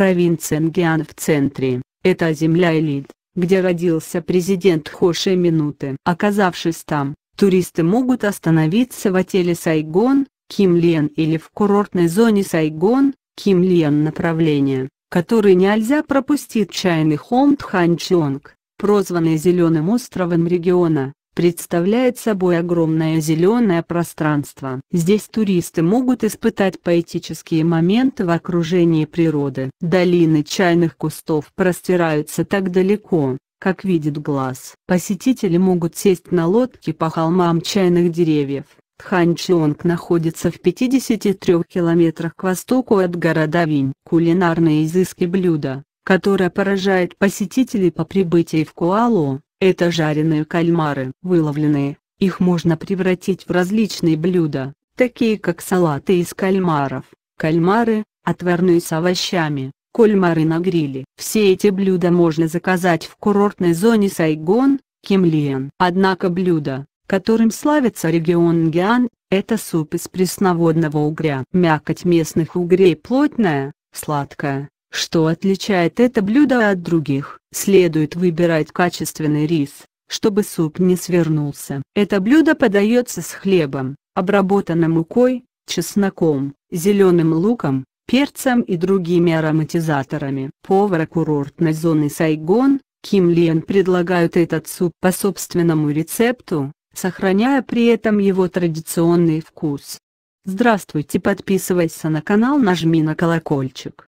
провинция Нгиан в центре, это земля элит, где родился президент Хоше Минуты. Оказавшись там, туристы могут остановиться в отеле Сайгон, Ким Кимлен или в курортной зоне Сайгон, Ким Кимлен направление, который нельзя пропустить чайный холм Тханчонг, прозванный Зеленым островом региона представляет собой огромное зеленое пространство. Здесь туристы могут испытать поэтические моменты в окружении природы. Долины чайных кустов простираются так далеко, как видит глаз. Посетители могут сесть на лодке по холмам чайных деревьев. Тханчонг находится в 53 километрах к востоку от города Винь. Кулинарные изыски блюда, которое поражает посетителей по прибытии в Куалу, это жареные кальмары. Выловленные, их можно превратить в различные блюда, такие как салаты из кальмаров, кальмары, отварные с овощами, кальмары на гриле. Все эти блюда можно заказать в курортной зоне Сайгон, Кимлиен. Однако блюдо, которым славится регион Нгиан, это суп из пресноводного угря. Мякоть местных угрей плотная, сладкая, что отличает это блюдо от других? Следует выбирать качественный рис, чтобы суп не свернулся. Это блюдо подается с хлебом, обработанным мукой, чесноком, зеленым луком, перцем и другими ароматизаторами. Повара курортной зоны Сайгон, Ким Лен предлагают этот суп по собственному рецепту, сохраняя при этом его традиционный вкус. Здравствуйте подписывайся на канал нажми на колокольчик.